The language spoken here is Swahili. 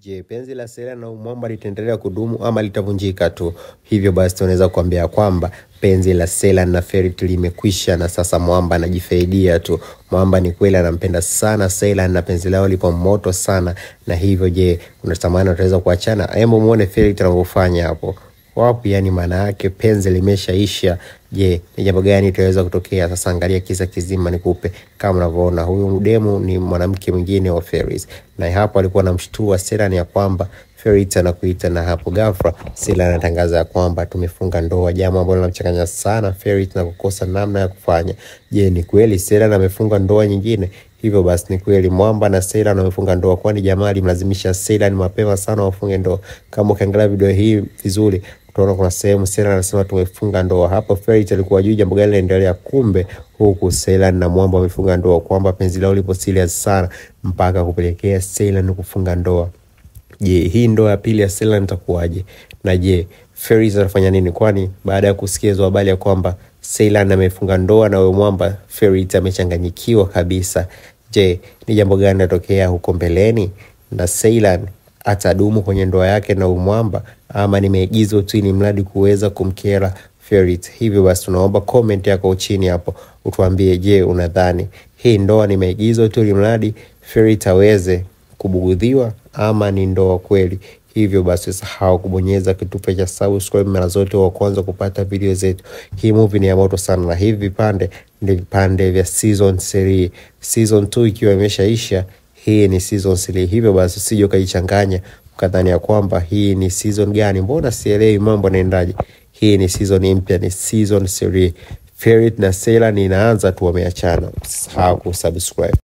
Je, penzi la Sera na umwamba litaendelea kudumu ama litavunjika tu? Hivyo basi tunaweza kuambia kwamba penzi la Sela na Ferit limekwisha na sasa Mwamba anajifaidia tu. Mwamba ni kweli anampenda sana Sela na penzi lao lipo moto sana, na hivyo je, unatamani wataweza kuachana? Hebu muone Ferit anavyofanya hapo wapi, yani maana yake penzi limeshaisha je ni jambo gani itaweza kutokea sasa angalia kisa kizima nikupe kama unavyoona huyu demu ni mwanamke mwingine wa Ferris na hapo alikuwa anamshtua Selan ya kwamba Ferris anakuita na hapo ghafla Selan anatangaza ya kwamba tumefunga ndoa jambo ambalo linamchanganya sana Ferris na kukosa namna ya kufanya je ni kweli Selan amefunga ndoa nyingine Hivyo basi ni kweli Mwamba na Selan wamefunga ndoa, kwani jamaa alimlazimisha Selan mapema sana wafunge ndoa. Kama ukiangalia video hii vizuri, Tunaona kuna sehemu Sela anasema tumefunga ndoa hapo. Ferit alikuwa juu jambo gani linaendelea, kumbe huku Sela na Mwamba wamefunga ndoa, kwamba penzi lao lipo serious sana mpaka kupelekea Sela ni kufunga ndoa. Je, hii ndoa ya pili ya Sela itakuwaje? Na je Ferit atafanya nini? Kwani baada ya kusikia hizo habari ya kwamba Seilan amefunga ndoa na huyo Mwamba, Ferit amechanganyikiwa kabisa. Je, ni jambo gani linatokea huko mbeleni na Seilan atadumu kwenye ndoa yake na umwamba ama ni maigizo tu ni mradi kuweza kumkera Ferit. Hivyo basi tunaomba comment yako chini hapo utuambie, je, unadhani hii ndoa ni maigizo tu ili mradi Ferit aweze kubugudhiwa ama ni ndoa kweli? Hivyo basi usahau kubonyeza kitufe cha subscribe mara zote, wa kwanza kupata video zetu. Hii movie ni ya moto sana, na hivi vipande ni vipande vya season 3, season 2 ikiwa imeshaisha hii ni season 3. Hivyo basi usije ukaichanganya ukadhani ya kwamba hii ni season gani, mbona sielewi mambo yanaendaje. Hii ni season mpya, ni season 3. Ferit na Sela ninaanza tu, wameachana. Usisahau kusubscribe.